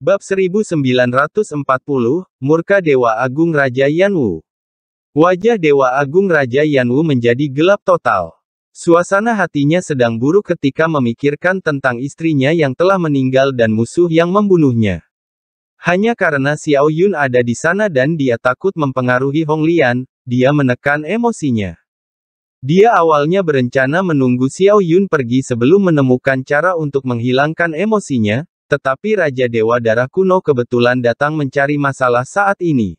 Bab 1940, Murka Dewa Agung Raja Yanwu. Wajah Dewa Agung Raja Yanwu menjadi gelap total. Suasana hatinya sedang buruk ketika memikirkan tentang istrinya yang telah meninggal dan musuh yang membunuhnya. Hanya karena Xiao Yun ada di sana dan dia takut mempengaruhi Hong Lian, dia menekan emosinya. Dia awalnya berencana menunggu Xiao Yun pergi sebelum menemukan cara untuk menghilangkan emosinya, tetapi Raja Dewa Darah Kuno kebetulan datang mencari masalah saat ini.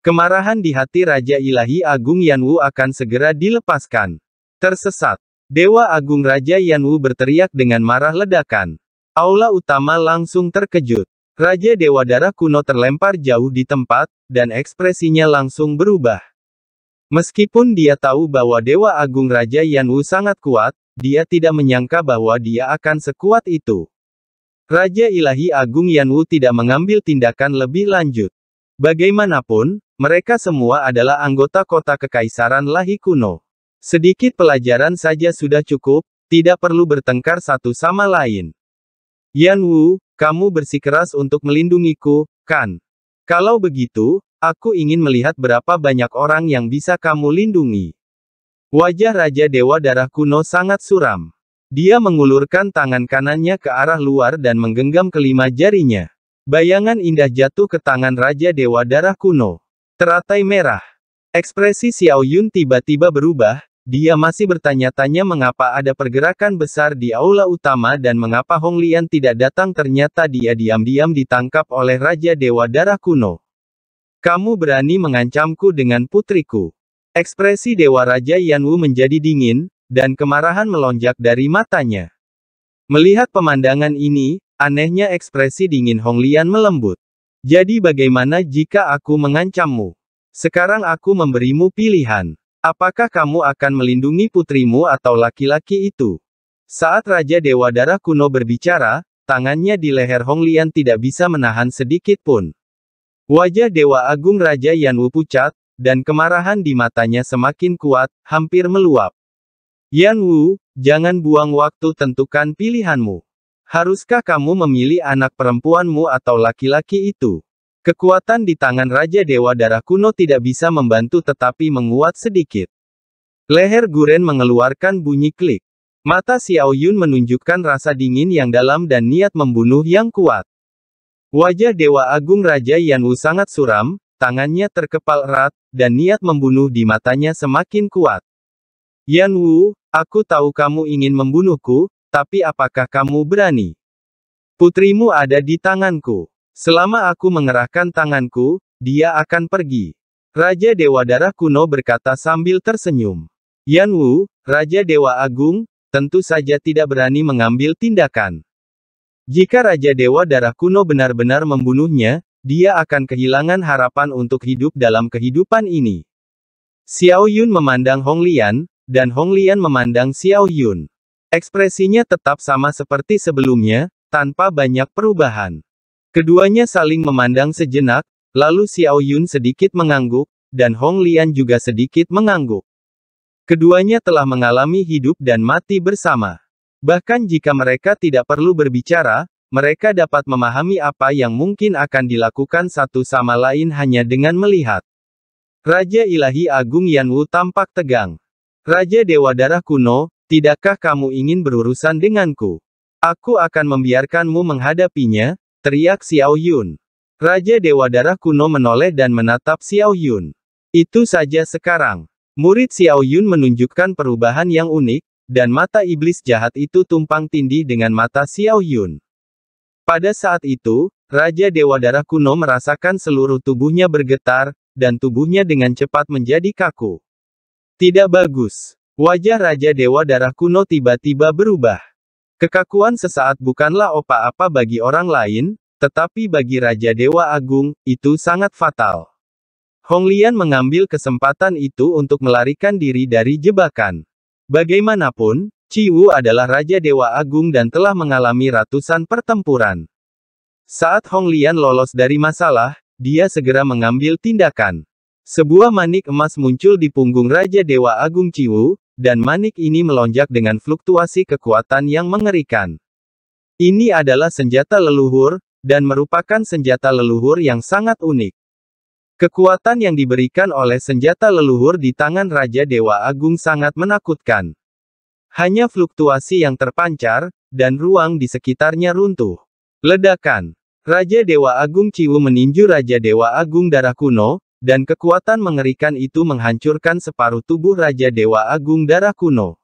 Kemarahan di hati Raja Ilahi Agung Yanwu akan segera dilepaskan. Tersesat. Dewa Agung Raja Yanwu berteriak dengan marah ledakan. Aula utama langsung terkejut. Raja Dewa Darah Kuno terlempar jauh di tempat, dan ekspresinya langsung berubah. Meskipun dia tahu bahwa Dewa Agung Raja Yanwu sangat kuat, dia tidak menyangka bahwa dia akan sekuat itu. Raja Ilahi Agung Yanwu tidak mengambil tindakan lebih lanjut. Bagaimanapun, mereka semua adalah anggota kota kekaisaran Lahi kuno. Sedikit pelajaran saja sudah cukup, tidak perlu bertengkar satu sama lain. Yanwu, kamu bersikeras untuk melindungiku, kan? Kalau begitu, aku ingin melihat berapa banyak orang yang bisa kamu lindungi. Wajah Raja Dewa Darah Kuno sangat suram. Dia mengulurkan tangan kanannya ke arah luar dan menggenggam kelima jarinya. Bayangan indah jatuh ke tangan Raja Dewa Darah Kuno. Teratai merah. Ekspresi Xiao Yun tiba-tiba berubah, dia masih bertanya-tanya mengapa ada pergerakan besar di aula utama dan mengapa Hong Lian tidak datang ternyata dia diam-diam ditangkap oleh Raja Dewa Darah Kuno. Kamu berani mengancamku dengan putriku. Ekspresi Dewa Raja Yan Wu menjadi dingin, dan kemarahan melonjak dari matanya. Melihat pemandangan ini, anehnya ekspresi dingin Hong Lian melembut. Jadi bagaimana jika aku mengancammu? Sekarang aku memberimu pilihan. Apakah kamu akan melindungi putrimu atau laki-laki itu? Saat Raja Dewa Darah kuno berbicara, tangannya di leher Hong Lian tidak bisa menahan sedikit pun. Wajah Dewa Agung Raja Yan Wu pucat, dan kemarahan di matanya semakin kuat, hampir meluap. Yan Wu, jangan buang waktu tentukan pilihanmu. Haruskah kamu memilih anak perempuanmu atau laki-laki itu? Kekuatan di tangan Raja Dewa Darah Kuno tidak bisa membantu tetapi menguat sedikit. Leher Guren mengeluarkan bunyi klik. Mata Xiao Yun menunjukkan rasa dingin yang dalam dan niat membunuh yang kuat. Wajah Dewa Agung Raja Yan Wu sangat suram, tangannya terkepal erat, dan niat membunuh di matanya semakin kuat. Yan Wu, Aku tahu kamu ingin membunuhku, tapi apakah kamu berani? Putrimu ada di tanganku. Selama aku mengerahkan tanganku, dia akan pergi. Raja Dewa Darah kuno berkata sambil tersenyum. Yan Wu, Raja Dewa Agung, tentu saja tidak berani mengambil tindakan. Jika Raja Dewa Darah kuno benar-benar membunuhnya, dia akan kehilangan harapan untuk hidup dalam kehidupan ini. Xiao Yun memandang Hong Lian, dan Hong Lian memandang Xiao Yun. Ekspresinya tetap sama seperti sebelumnya, tanpa banyak perubahan. Keduanya saling memandang sejenak, lalu Xiao Yun sedikit mengangguk, dan Hong Lian juga sedikit mengangguk. Keduanya telah mengalami hidup dan mati bersama. Bahkan jika mereka tidak perlu berbicara, mereka dapat memahami apa yang mungkin akan dilakukan satu sama lain hanya dengan melihat. Raja Ilahi Agung Yanwu tampak tegang. Raja Dewa Darah Kuno, tidakkah kamu ingin berurusan denganku? Aku akan membiarkanmu menghadapinya, teriak Xiao Yun. Raja Dewa Darah Kuno menoleh dan menatap Xiao Yun. Itu saja sekarang. Murid Xiao Yun menunjukkan perubahan yang unik, dan mata iblis jahat itu tumpang tindih dengan mata Xiao Yun. Pada saat itu, Raja Dewa Darah Kuno merasakan seluruh tubuhnya bergetar, dan tubuhnya dengan cepat menjadi kaku. Tidak bagus. Wajah Raja Dewa Darah Kuno tiba-tiba berubah. Kekakuan sesaat bukanlah opa-apa bagi orang lain, tetapi bagi Raja Dewa Agung, itu sangat fatal. Hong Lian mengambil kesempatan itu untuk melarikan diri dari jebakan. Bagaimanapun, Wu adalah Raja Dewa Agung dan telah mengalami ratusan pertempuran. Saat Hong Lian lolos dari masalah, dia segera mengambil tindakan. Sebuah manik emas muncul di punggung Raja Dewa Agung Ciwu, dan manik ini melonjak dengan fluktuasi kekuatan yang mengerikan. Ini adalah senjata leluhur, dan merupakan senjata leluhur yang sangat unik. Kekuatan yang diberikan oleh senjata leluhur di tangan Raja Dewa Agung sangat menakutkan. Hanya fluktuasi yang terpancar, dan ruang di sekitarnya runtuh. Ledakan. Raja Dewa Agung Ciwu meninju Raja Dewa Agung Darah Kuno, dan kekuatan mengerikan itu menghancurkan separuh tubuh Raja Dewa Agung Darah Kuno.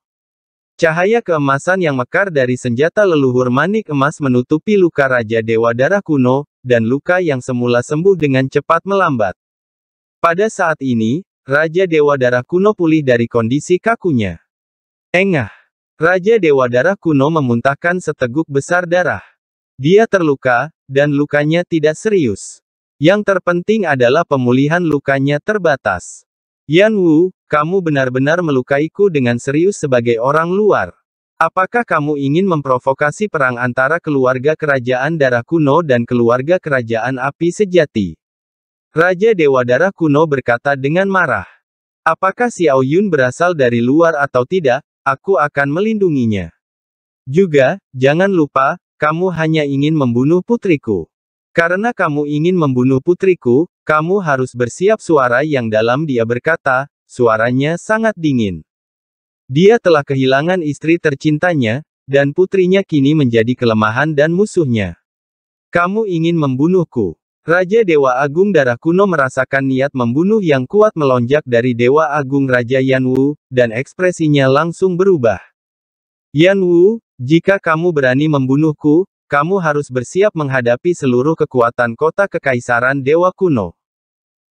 Cahaya keemasan yang mekar dari senjata leluhur manik emas menutupi luka Raja Dewa Darah Kuno, dan luka yang semula sembuh dengan cepat melambat. Pada saat ini, Raja Dewa Darah Kuno pulih dari kondisi kakunya. Engah. Raja Dewa Darah Kuno memuntahkan seteguk besar darah. Dia terluka, dan lukanya tidak serius. Yang terpenting adalah pemulihan lukanya terbatas. Yan Wu, kamu benar-benar melukaiku dengan serius sebagai orang luar. Apakah kamu ingin memprovokasi perang antara keluarga kerajaan darah kuno dan keluarga kerajaan api sejati? Raja Dewa Darah Kuno berkata dengan marah. Apakah Xiao Yun berasal dari luar atau tidak, aku akan melindunginya. Juga, jangan lupa, kamu hanya ingin membunuh putriku. Karena kamu ingin membunuh putriku, kamu harus bersiap suara yang dalam dia berkata, suaranya sangat dingin. Dia telah kehilangan istri tercintanya, dan putrinya kini menjadi kelemahan dan musuhnya. Kamu ingin membunuhku. Raja Dewa Agung Darah Kuno merasakan niat membunuh yang kuat melonjak dari Dewa Agung Raja Yan Wu, dan ekspresinya langsung berubah. Yan Wu, jika kamu berani membunuhku, kamu harus bersiap menghadapi seluruh kekuatan kota kekaisaran Dewa Kuno.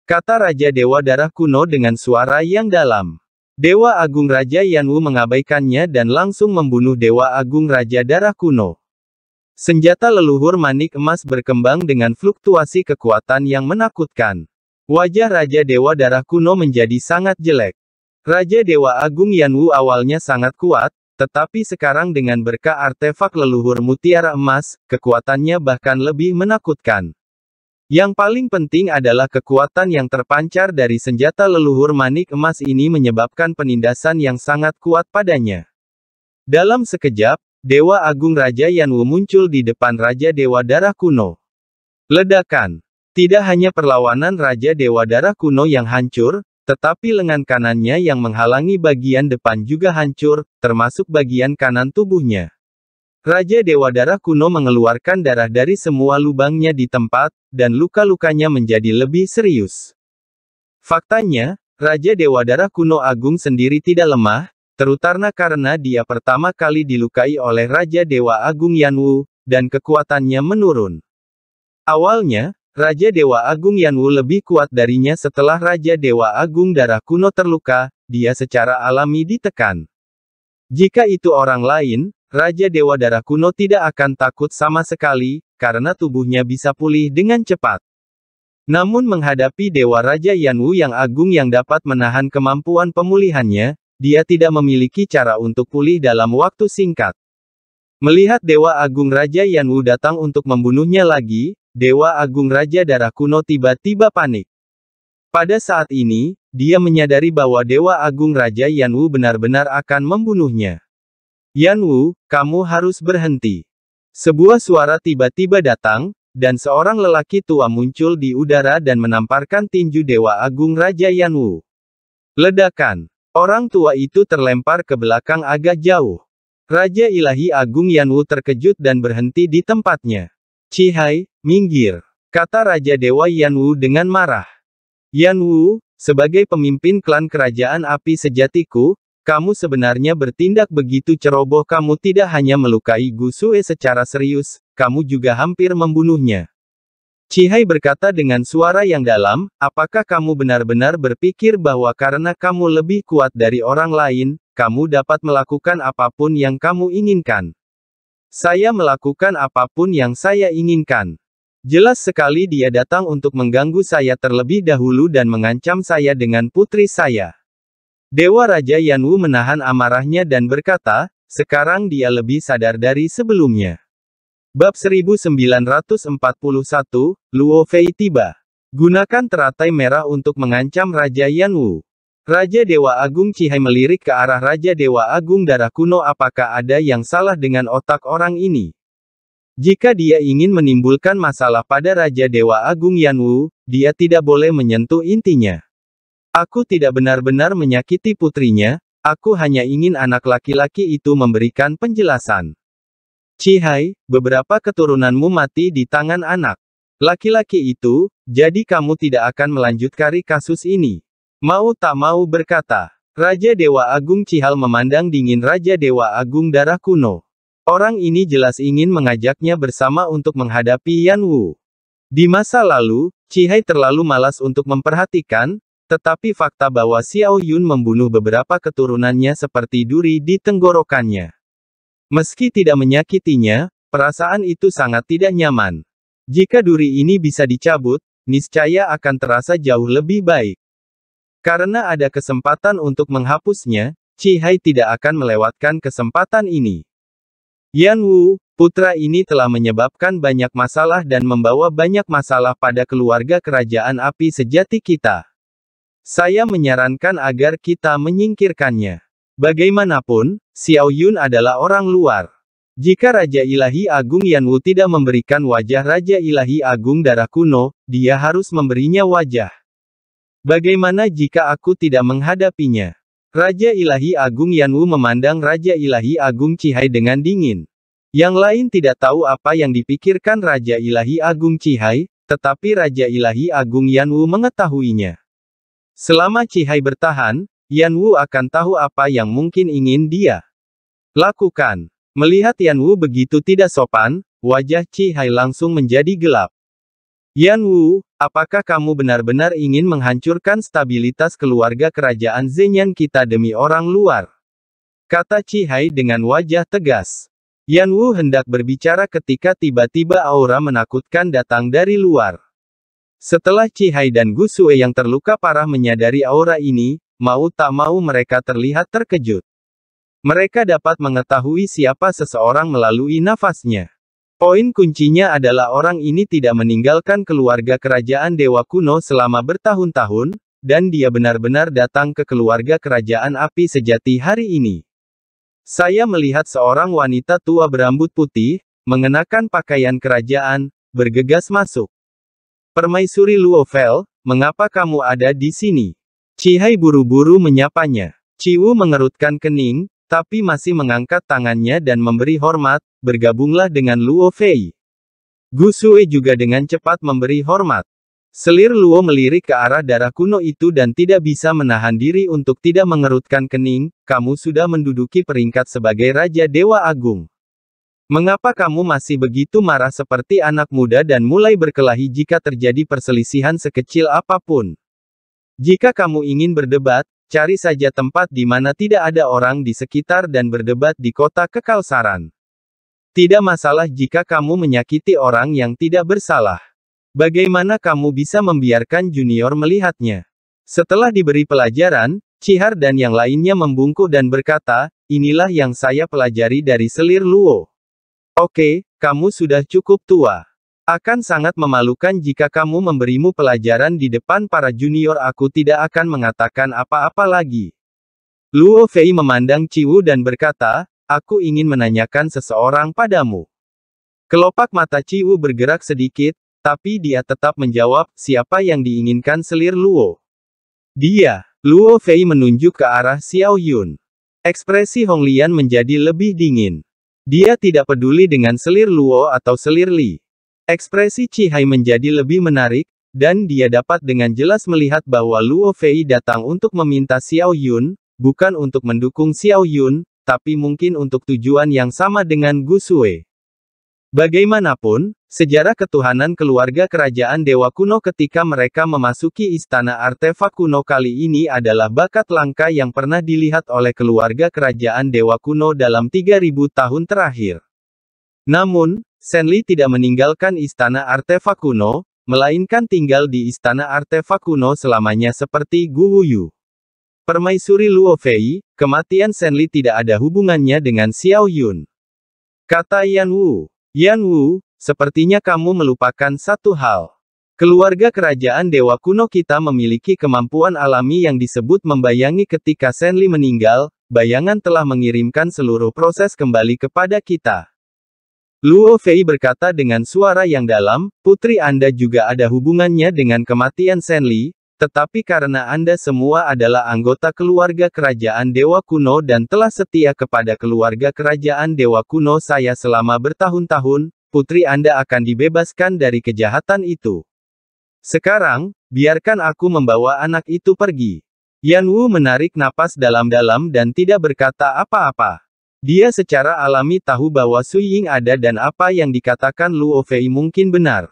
Kata Raja Dewa Darah Kuno dengan suara yang dalam. Dewa Agung Raja Yanwu mengabaikannya dan langsung membunuh Dewa Agung Raja Darah Kuno. Senjata leluhur manik emas berkembang dengan fluktuasi kekuatan yang menakutkan. Wajah Raja Dewa Darah Kuno menjadi sangat jelek. Raja Dewa Agung Yanwu awalnya sangat kuat, tetapi sekarang dengan berkah artefak leluhur mutiara emas, kekuatannya bahkan lebih menakutkan. Yang paling penting adalah kekuatan yang terpancar dari senjata leluhur manik emas ini menyebabkan penindasan yang sangat kuat padanya. Dalam sekejap, Dewa Agung Raja Yanwu muncul di depan Raja Dewa Darah Kuno. Ledakan. Tidak hanya perlawanan Raja Dewa Darah Kuno yang hancur, tetapi lengan kanannya yang menghalangi bagian depan juga hancur, termasuk bagian kanan tubuhnya. Raja Dewa Darah kuno mengeluarkan darah dari semua lubangnya di tempat, dan luka-lukanya menjadi lebih serius. Faktanya, Raja Dewa Darah kuno agung sendiri tidak lemah, terutama karena dia pertama kali dilukai oleh Raja Dewa Agung Yanwu, dan kekuatannya menurun. Awalnya, Raja Dewa Agung Yanwu lebih kuat darinya setelah Raja Dewa Agung Darah Kuno terluka, dia secara alami ditekan. Jika itu orang lain, Raja Dewa Darah Kuno tidak akan takut sama sekali, karena tubuhnya bisa pulih dengan cepat. Namun menghadapi Dewa Raja Yanwu yang agung yang dapat menahan kemampuan pemulihannya, dia tidak memiliki cara untuk pulih dalam waktu singkat. Melihat Dewa Agung Raja Yanwu datang untuk membunuhnya lagi, Dewa Agung Raja Darah Kuno tiba-tiba panik. Pada saat ini, dia menyadari bahwa Dewa Agung Raja Yanwu benar-benar akan membunuhnya. Yanwu, kamu harus berhenti. Sebuah suara tiba-tiba datang, dan seorang lelaki tua muncul di udara dan menamparkan tinju Dewa Agung Raja Yanwu. Ledakan. Orang tua itu terlempar ke belakang agak jauh. Raja Ilahi Agung Yanwu terkejut dan berhenti di tempatnya. Cihai, Minggir, kata Raja Dewa Yanwu dengan marah. Yanwu, sebagai pemimpin klan kerajaan api sejatiku, kamu sebenarnya bertindak begitu ceroboh kamu tidak hanya melukai Gusue secara serius, kamu juga hampir membunuhnya. Cihai berkata dengan suara yang dalam, apakah kamu benar-benar berpikir bahwa karena kamu lebih kuat dari orang lain, kamu dapat melakukan apapun yang kamu inginkan? Saya melakukan apapun yang saya inginkan. Jelas sekali dia datang untuk mengganggu saya terlebih dahulu dan mengancam saya dengan putri saya. Dewa Raja Yanwu menahan amarahnya dan berkata, sekarang dia lebih sadar dari sebelumnya. Bab 1941, Luo Fei tiba. Gunakan teratai merah untuk mengancam Raja Yanwu. Raja Dewa Agung Cihai melirik ke arah Raja Dewa Agung Darah Kuno apakah ada yang salah dengan otak orang ini? Jika dia ingin menimbulkan masalah pada Raja Dewa Agung Yanwu, dia tidak boleh menyentuh intinya. Aku tidak benar-benar menyakiti putrinya, aku hanya ingin anak laki-laki itu memberikan penjelasan. Cihai, beberapa keturunanmu mati di tangan anak. Laki-laki itu, jadi kamu tidak akan melanjutkan kasus ini. Mau tak mau berkata, Raja Dewa Agung Cihal memandang dingin Raja Dewa Agung Darah Kuno. Orang ini jelas ingin mengajaknya bersama untuk menghadapi Yan Wu. Di masa lalu, Cihai terlalu malas untuk memperhatikan, tetapi fakta bahwa Xiao Yun membunuh beberapa keturunannya seperti duri di tenggorokannya. Meski tidak menyakitinya, perasaan itu sangat tidak nyaman. Jika duri ini bisa dicabut, niscaya akan terasa jauh lebih baik. Karena ada kesempatan untuk menghapusnya, Cihai tidak akan melewatkan kesempatan ini. Yan Wu, putra ini telah menyebabkan banyak masalah dan membawa banyak masalah pada keluarga kerajaan api sejati kita. Saya menyarankan agar kita menyingkirkannya. Bagaimanapun, Xiao Yun adalah orang luar. Jika Raja Ilahi Agung Yan Wu tidak memberikan wajah Raja Ilahi Agung darah kuno, dia harus memberinya wajah. Bagaimana jika aku tidak menghadapinya? Raja Ilahi Agung Yanwu memandang Raja Ilahi Agung Cihai dengan dingin. Yang lain tidak tahu apa yang dipikirkan Raja Ilahi Agung Cihai, tetapi Raja Ilahi Agung Yanwu mengetahuinya. Selama Cihai bertahan, Yanwu akan tahu apa yang mungkin ingin dia lakukan. Melihat Yanwu begitu tidak sopan, wajah Cihai langsung menjadi gelap. Yan Wu, apakah kamu benar-benar ingin menghancurkan stabilitas keluarga kerajaan Zenyan kita demi orang luar? Kata Cihai dengan wajah tegas. Yan Wu hendak berbicara ketika tiba-tiba aura menakutkan datang dari luar. Setelah Cihai dan Gu Sui yang terluka parah menyadari aura ini, mau tak mau mereka terlihat terkejut. Mereka dapat mengetahui siapa seseorang melalui nafasnya. Poin kuncinya adalah orang ini tidak meninggalkan keluarga kerajaan dewa kuno selama bertahun-tahun, dan dia benar-benar datang ke keluarga kerajaan api sejati hari ini. Saya melihat seorang wanita tua berambut putih, mengenakan pakaian kerajaan, bergegas masuk. Permaisuri Luofel, mengapa kamu ada di sini? Cihai buru-buru menyapanya. Ciwu mengerutkan kening, tapi masih mengangkat tangannya dan memberi hormat, bergabunglah dengan Luo Fei. Gu Sui juga dengan cepat memberi hormat. Selir Luo melirik ke arah darah kuno itu dan tidak bisa menahan diri untuk tidak mengerutkan kening, kamu sudah menduduki peringkat sebagai Raja Dewa Agung. Mengapa kamu masih begitu marah seperti anak muda dan mulai berkelahi jika terjadi perselisihan sekecil apapun? Jika kamu ingin berdebat, Cari saja tempat di mana tidak ada orang di sekitar dan berdebat di kota kekalsaran. Tidak masalah jika kamu menyakiti orang yang tidak bersalah. Bagaimana kamu bisa membiarkan junior melihatnya? Setelah diberi pelajaran, Cihar dan yang lainnya membungkuk dan berkata, inilah yang saya pelajari dari selir Luo. Oke, kamu sudah cukup tua. Akan sangat memalukan jika kamu memberimu pelajaran di depan para junior aku tidak akan mengatakan apa-apa lagi. Luo Fei memandang Ciwu dan berkata, aku ingin menanyakan seseorang padamu. Kelopak mata Ciwu bergerak sedikit, tapi dia tetap menjawab, siapa yang diinginkan selir Luo. Dia, Luo Fei menunjuk ke arah Xiao Yun. Ekspresi Honglian menjadi lebih dingin. Dia tidak peduli dengan selir Luo atau selir Li. Ekspresi Cihai menjadi lebih menarik, dan dia dapat dengan jelas melihat bahwa Luo Fei datang untuk meminta Xiao Yun, bukan untuk mendukung Xiao Yun, tapi mungkin untuk tujuan yang sama dengan Gu Sui. Bagaimanapun, sejarah ketuhanan keluarga kerajaan Dewa Kuno ketika mereka memasuki istana artefak kuno kali ini adalah bakat langka yang pernah dilihat oleh keluarga kerajaan Dewa Kuno dalam 3000 tahun terakhir. Namun, Senli tidak meninggalkan istana artefak kuno, melainkan tinggal di istana artefak kuno selamanya seperti Gu Huyu. Permaisuri Luo Fei, kematian Senli tidak ada hubungannya dengan Xiao Yun. Kata Yan Wu. Yan Wu, sepertinya kamu melupakan satu hal. Keluarga kerajaan dewa kuno kita memiliki kemampuan alami yang disebut membayangi ketika Senli meninggal, bayangan telah mengirimkan seluruh proses kembali kepada kita. Luo Fei berkata dengan suara yang dalam, putri Anda juga ada hubungannya dengan kematian Shen Li, tetapi karena Anda semua adalah anggota keluarga kerajaan Dewa Kuno dan telah setia kepada keluarga kerajaan Dewa Kuno saya selama bertahun-tahun, putri Anda akan dibebaskan dari kejahatan itu. Sekarang, biarkan aku membawa anak itu pergi. Yan Wu menarik napas dalam-dalam dan tidak berkata apa-apa. Dia secara alami tahu bahwa Sui Ying ada dan apa yang dikatakan Luo Fei mungkin benar.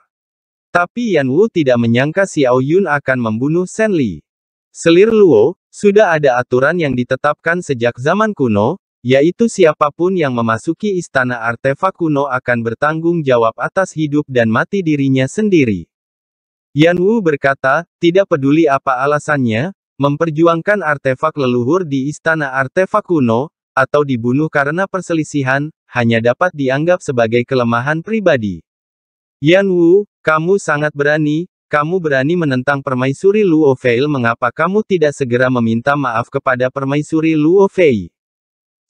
Tapi Yan Wu tidak menyangka Xiao Yun akan membunuh Shen Li. Selir Luo, sudah ada aturan yang ditetapkan sejak zaman kuno, yaitu siapapun yang memasuki istana artefak kuno akan bertanggung jawab atas hidup dan mati dirinya sendiri. Yan Wu berkata, tidak peduli apa alasannya, memperjuangkan artefak leluhur di istana artefak kuno, atau dibunuh karena perselisihan, hanya dapat dianggap sebagai kelemahan pribadi. Yan Wu, kamu sangat berani, kamu berani menentang permaisuri Luo Fei. mengapa kamu tidak segera meminta maaf kepada permaisuri Luo Fei?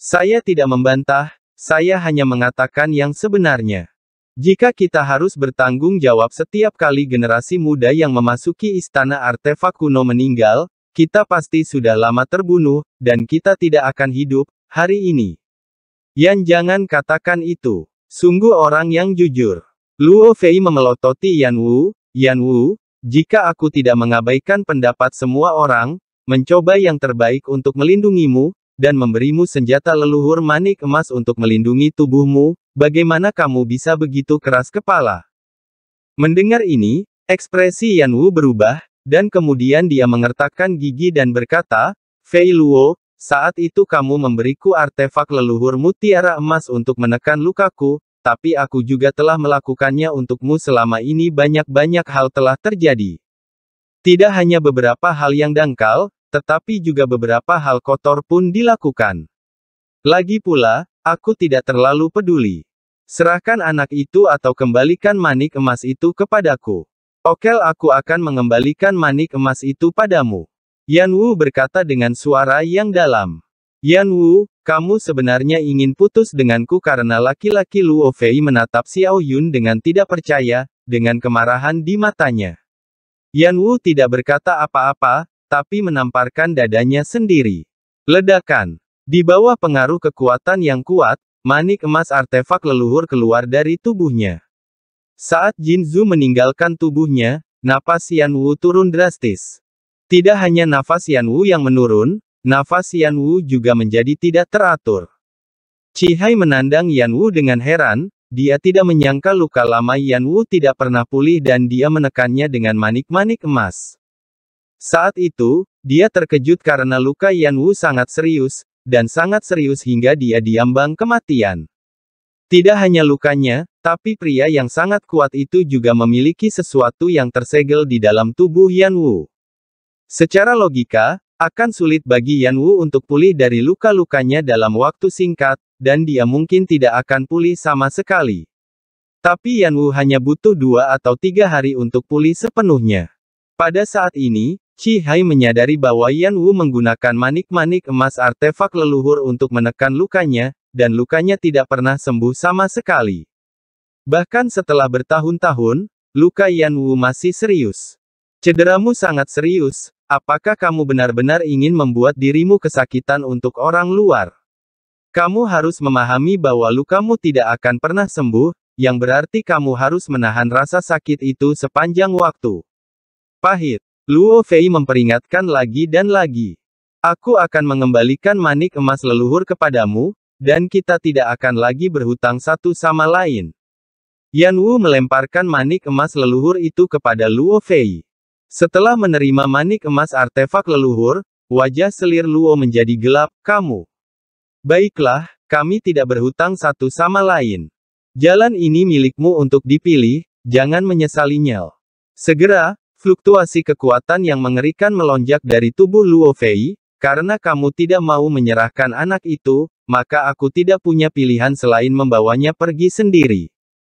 Saya tidak membantah, saya hanya mengatakan yang sebenarnya. Jika kita harus bertanggung jawab setiap kali generasi muda yang memasuki istana artefak kuno meninggal, kita pasti sudah lama terbunuh, dan kita tidak akan hidup, hari ini. Yan jangan katakan itu. Sungguh orang yang jujur. Luo Fei memelototi Yan Wu, Yan Wu, jika aku tidak mengabaikan pendapat semua orang, mencoba yang terbaik untuk melindungimu, dan memberimu senjata leluhur manik emas untuk melindungi tubuhmu, bagaimana kamu bisa begitu keras kepala? Mendengar ini, ekspresi Yan Wu berubah, dan kemudian dia mengertakkan gigi dan berkata, Fei Luo, saat itu kamu memberiku artefak leluhur mutiara emas untuk menekan lukaku, tapi aku juga telah melakukannya untukmu selama ini banyak-banyak hal telah terjadi. Tidak hanya beberapa hal yang dangkal, tetapi juga beberapa hal kotor pun dilakukan. Lagi pula, aku tidak terlalu peduli. Serahkan anak itu atau kembalikan manik emas itu kepadaku. Okel aku akan mengembalikan manik emas itu padamu. Yan Wu berkata dengan suara yang dalam. Yan Wu, kamu sebenarnya ingin putus denganku karena laki-laki Luo Fei menatap Xiao Yun dengan tidak percaya, dengan kemarahan di matanya. Yan Wu tidak berkata apa-apa, tapi menamparkan dadanya sendiri. Ledakan. Di bawah pengaruh kekuatan yang kuat, manik emas artefak leluhur keluar dari tubuhnya. Saat Jin Zhu meninggalkan tubuhnya, napas Yan Wu turun drastis. Tidak hanya nafas Yan Wu yang menurun, nafas Yan Wu juga menjadi tidak teratur. Cihai menandang Yan Wu dengan heran, dia tidak menyangka luka lama Yan Wu tidak pernah pulih dan dia menekannya dengan manik-manik emas. Saat itu, dia terkejut karena luka Yan Wu sangat serius, dan sangat serius hingga dia diambang kematian. Tidak hanya lukanya, tapi pria yang sangat kuat itu juga memiliki sesuatu yang tersegel di dalam tubuh Yan Wu. Secara logika, akan sulit bagi Yan Wu untuk pulih dari luka-lukanya dalam waktu singkat, dan dia mungkin tidak akan pulih sama sekali. Tapi Yan Wu hanya butuh dua atau tiga hari untuk pulih sepenuhnya. Pada saat ini, Qi Hai menyadari bahwa Yan Wu menggunakan manik-manik emas artefak leluhur untuk menekan lukanya, dan lukanya tidak pernah sembuh sama sekali. Bahkan setelah bertahun-tahun, luka Yan Wu masih serius. Cederamu sangat serius, Apakah kamu benar-benar ingin membuat dirimu kesakitan untuk orang luar? Kamu harus memahami bahwa lukamu tidak akan pernah sembuh, yang berarti kamu harus menahan rasa sakit itu sepanjang waktu. Pahit. Luo Fei memperingatkan lagi dan lagi. Aku akan mengembalikan manik emas leluhur kepadamu, dan kita tidak akan lagi berhutang satu sama lain. Yan Wu melemparkan manik emas leluhur itu kepada Luo Fei. Setelah menerima manik emas artefak leluhur, wajah selir Luo menjadi gelap, kamu. Baiklah, kami tidak berhutang satu sama lain. Jalan ini milikmu untuk dipilih, jangan menyesalinya. Segera, fluktuasi kekuatan yang mengerikan melonjak dari tubuh Luo Fei, karena kamu tidak mau menyerahkan anak itu, maka aku tidak punya pilihan selain membawanya pergi sendiri.